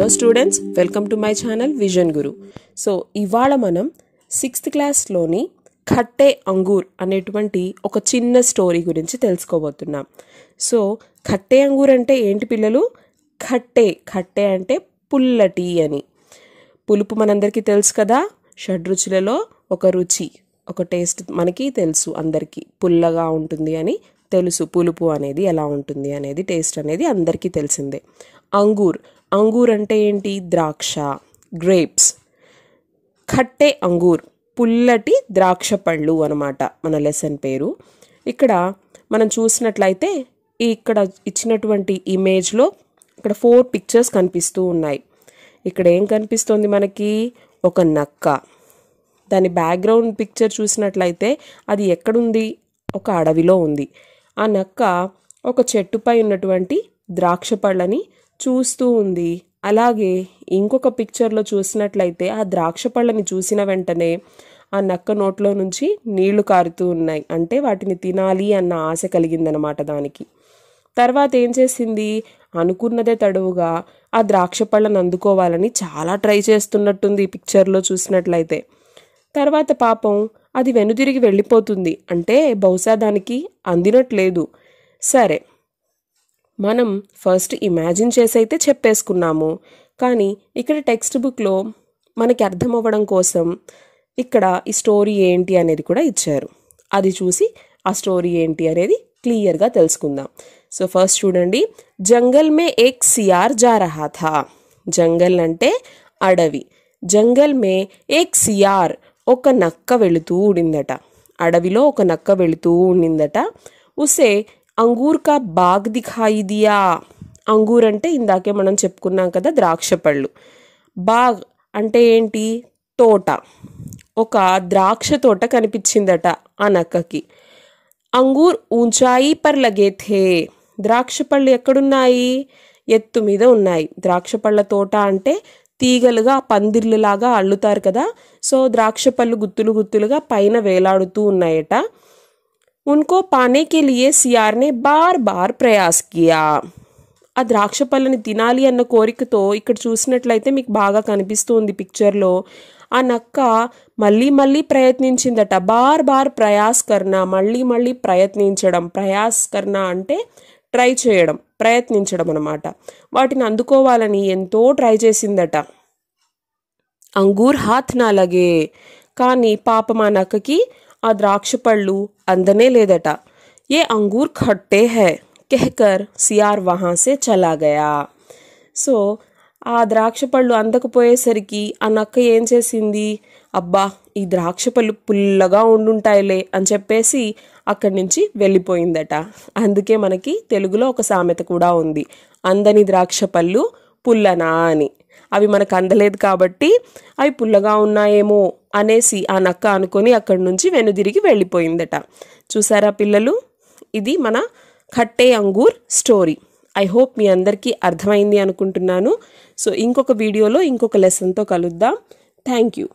hello students welcome to my channel vision Guru so ఇవాళ మనం sixth క్లాస్లోని ఖట్టే Angoor అనేటువంటి ఒక చిన్న స్టోరీ గురించి తెలుసుకోబోతున్నాం సో ఖట్టే అంగూర్ అంటే ఏంటి పిల్లలు ఖట్టే ఖట్టే అంటే పుల్లటి అని పులుపు మనందరికీ తెలుసు కదా షడ్రుచులలో ఒక రుచి ఒక టేస్ట్ మనకి తెలుసు అందరికీ పుల్లగా ఉంటుంది అని తెలుసు పులుపు అనేది ఎలా ఉంటుంది అనేది టేస్ట్ అనేది అందరికీ తెలిసిందే అంగూర్ అంగూర్ అంటే ఏంటి ద్రాక్ష గ్రేప్స్ ఖట్టే అంగూర్ పుల్లటి ద్రాక్ష పళ్ళు అనమాట మన లెసన్ పేరు ఇక్కడ మనం చూసినట్లయితే ఇక్కడ ఇచ్చినటువంటి ఇమేజ్లో ఇక్కడ ఫోర్ పిక్చర్స్ కనిపిస్తూ ఉన్నాయి ఇక్కడ ఏం కనిపిస్తోంది మనకి ఒక నక్క దాని బ్యాక్గ్రౌండ్ పిక్చర్ చూసినట్లయితే అది ఎక్కడుంది ఒక అడవిలో ఉంది ఆ నక్క ఒక చెట్టుపై ఉన్నటువంటి ద్రాక్ష పళ్ళని చూస్తూ ఉంది అలాగే ఇంకొక పిక్చర్లో చూసినట్లయితే ఆ ద్రాక్ష పళ్ళని చూసిన వెంటనే ఆ నక్క నోట్లో నుంచి నీళ్లు కారుతూ ఉన్నాయి అంటే వాటిని తినాలి అన్న ఆశ కలిగిందనమాట దానికి తర్వాత ఏం చేసింది అనుకున్నదే తడువుగా ఆ ద్రాక్ష పళ్ళను అందుకోవాలని చాలా ట్రై చేస్తున్నట్టుంది ఈ పిక్చర్లో చూసినట్లయితే తర్వాత పాపం అది వెనుదిరిగి వెళ్ళిపోతుంది అంటే బహుశా దానికి అందినట్లేదు సరే మనం ఫస్ట్ ఇమాజిన్ చేసైతే చెప్పేసుకున్నాము కానీ ఇక్కడ టెక్స్ట్ బుక్లో మనకి అర్థం అవ్వడం కోసం ఇక్కడ ఈ స్టోరీ ఏంటి అనేది కూడా ఇచ్చారు అది చూసి ఆ స్టోరీ ఏంటి అనేది క్లియర్గా తెలుసుకుందాం సో ఫస్ట్ చూడండి జంగల్ మే ఏక్ సియార్ జా జంగల్ అంటే అడవి జంగల్ మే ఏక్ సియార్ ఒక నక్క వెళుతూ ఉండిందట అడవిలో ఒక నక్క వెళుతూ ఉండిందట ఉసే అంగూర్ కా బాగ్ దిఖాయి దియా అంగూర్ అంటే ఇందాకే మనం చెప్పుకున్నాం కదా ద్రాక్ష పళ్ళు బాగ్ అంటే ఏంటి తోట ఒక ద్రాక్ష తోట కనిపించిందట ఆ నక్కకి అంగూర్ ఊంచాయి పర్ లగేథే ద్రాక్ష పళ్ళు ఎక్కడున్నాయి ఎత్తు మీద ఉన్నాయి ద్రాక్ష పళ్ళ తోట అంటే తీగలుగా పందిర్లులాగా అల్లుతారు కదా సో ద్రాక్ష పళ్ళు గుత్తులు గుత్తులుగా పైన వేలాడుతూ ఉన్నాయట उनको पाने के लिए సిఆర్ ने బార్ బార్ प्रयास किया ఆ ద్రాక్ష పళ్ళని తినాలి అన్న కోరికతో ఇక్కడ చూసినట్లయితే మీకు బాగా కనిపిస్తుంది పిక్చర్లో ఆ నక్క మళ్ళీ మళ్ళీ ప్రయత్నించిందట బార్ బార్ ప్రయాస్ కర్ణ మళ్ళీ మళ్ళీ ప్రయత్నించడం ప్రయాస్ కర్ణ అంటే ట్రై చేయడం ప్రయత్నించడం అనమాట వాటిని అందుకోవాలని ఎంతో ట్రై చేసిందట అంగూర్ హాత్ నా లగే కానీ పాపం ఆ నక్కకి ఆ ద్రాక్ష పళ్ళు అందనే లేదట ఏ అంగూర్ ఖట్టే హై కెహకర్ సిఆర్ వహాసే చలాగయా సో ఆ ద్రాక్ష పళ్ళు అందకపోయేసరికి ఆ నక్క ఏం చేసింది అబ్బా ఈ ద్రాక్ష పళ్ళు పుల్లగా ఉండుంటాయిలే అని చెప్పేసి అక్కడి నుంచి వెళ్ళిపోయిందట అందుకే మనకి తెలుగులో ఒక సామెత కూడా ఉంది అందని ద్రాక్ష పళ్ళు పుల్లనా అని అవి మనకు అందలేదు కాబట్టి అవి పుల్లగా ఉన్నాయేమో అనేసి ఆ నక్క అనుకొని అక్కడి నుంచి వెనుదిరిగి వెళ్ళిపోయిందట చూసారా పిల్లలు ఇది మన కట్టే అంగూర్ స్టోరీ ఐ హోప్ మీ అందరికీ అర్థమైంది అనుకుంటున్నాను సో ఇంకొక వీడియోలో ఇంకొక లెసన్తో కలుద్దాం థ్యాంక్ యూ